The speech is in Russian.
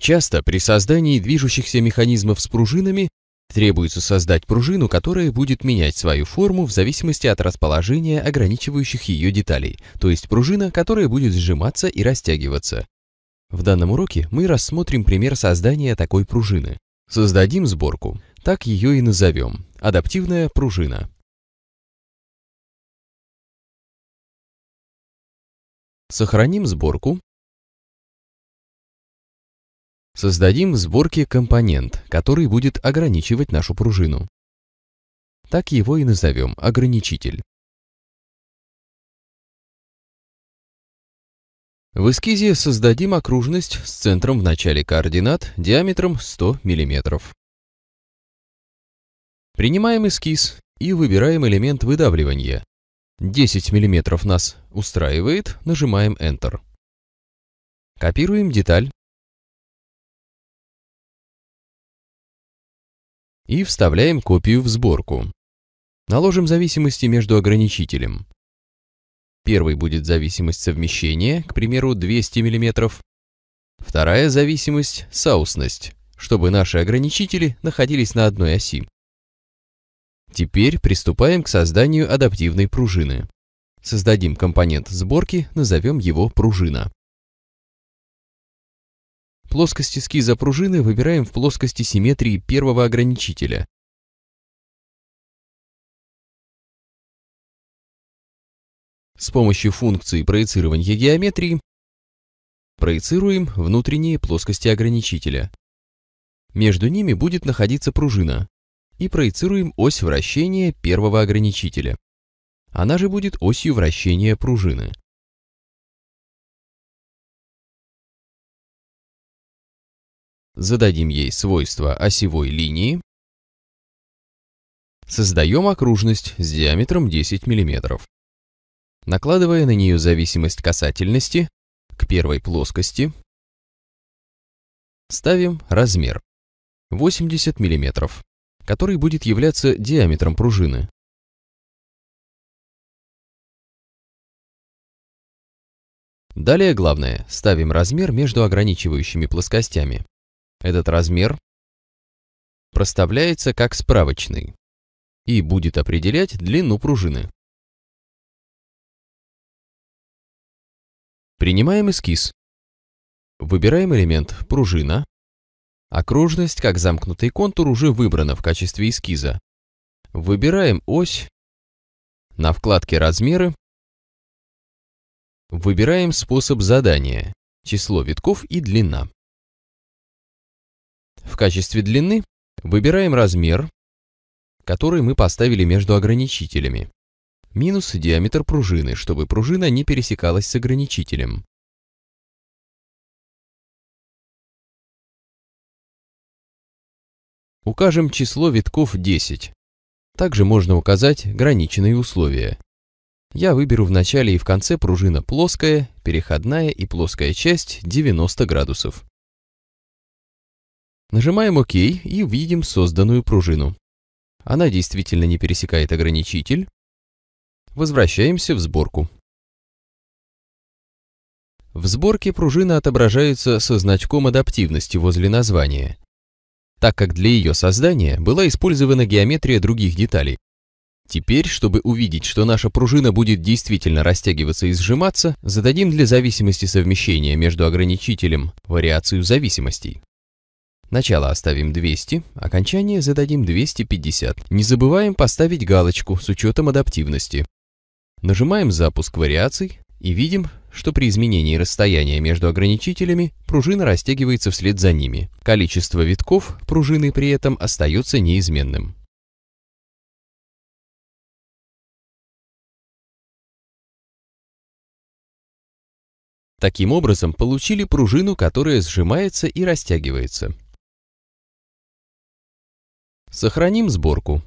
Часто при создании движущихся механизмов с пружинами требуется создать пружину, которая будет менять свою форму в зависимости от расположения ограничивающих ее деталей, то есть пружина, которая будет сжиматься и растягиваться. В данном уроке мы рассмотрим пример создания такой пружины. Создадим сборку, так ее и назовем, адаптивная пружина. Сохраним сборку Создадим в сборке компонент, который будет ограничивать нашу пружину. Так его и назовем ограничитель. В эскизе создадим окружность с центром в начале координат диаметром 100 мм. Принимаем эскиз и выбираем элемент выдавливания. 10 мм нас устраивает, нажимаем Enter. Копируем деталь, и вставляем копию в сборку. Наложим зависимости между ограничителем. Первой будет зависимость совмещения, к примеру, 200 мм. Вторая зависимость – соусность, чтобы наши ограничители находились на одной оси. Теперь приступаем к созданию адаптивной пружины. Создадим компонент сборки, назовем его пружина. Плоскость эскиза пружины выбираем в плоскости симметрии первого ограничителя. С помощью функции проецирования геометрии проецируем внутренние плоскости ограничителя. Между ними будет находиться пружина. И проецируем ось вращения первого ограничителя. Она же будет осью вращения пружины. Зададим ей свойство осевой линии. Создаем окружность с диаметром 10 мм. Накладывая на нее зависимость касательности к первой плоскости, ставим размер 80 мм, который будет являться диаметром пружины. Далее главное, ставим размер между ограничивающими плоскостями. Этот размер проставляется как справочный и будет определять длину пружины. Принимаем эскиз. Выбираем элемент «Пружина». Окружность, как замкнутый контур, уже выбрана в качестве эскиза. Выбираем ось. На вкладке «Размеры» выбираем способ задания, число витков и длина качестве длины выбираем размер, который мы поставили между ограничителями. Минус диаметр пружины, чтобы пружина не пересекалась с ограничителем. Укажем число витков 10. Также можно указать граничные условия. Я выберу в начале и в конце пружина плоская, переходная и плоская часть 90 градусов. Нажимаем ОК и видим созданную пружину. Она действительно не пересекает ограничитель. Возвращаемся в сборку. В сборке пружина отображается со значком адаптивности возле названия, так как для ее создания была использована геометрия других деталей. Теперь, чтобы увидеть, что наша пружина будет действительно растягиваться и сжиматься, зададим для зависимости совмещения между ограничителем вариацию зависимостей. Начало оставим 200, окончание зададим 250. Не забываем поставить галочку с учетом адаптивности. Нажимаем «Запуск вариаций» и видим, что при изменении расстояния между ограничителями пружина растягивается вслед за ними. Количество витков пружины при этом остается неизменным. Таким образом, получили пружину, которая сжимается и растягивается. Сохраним сборку.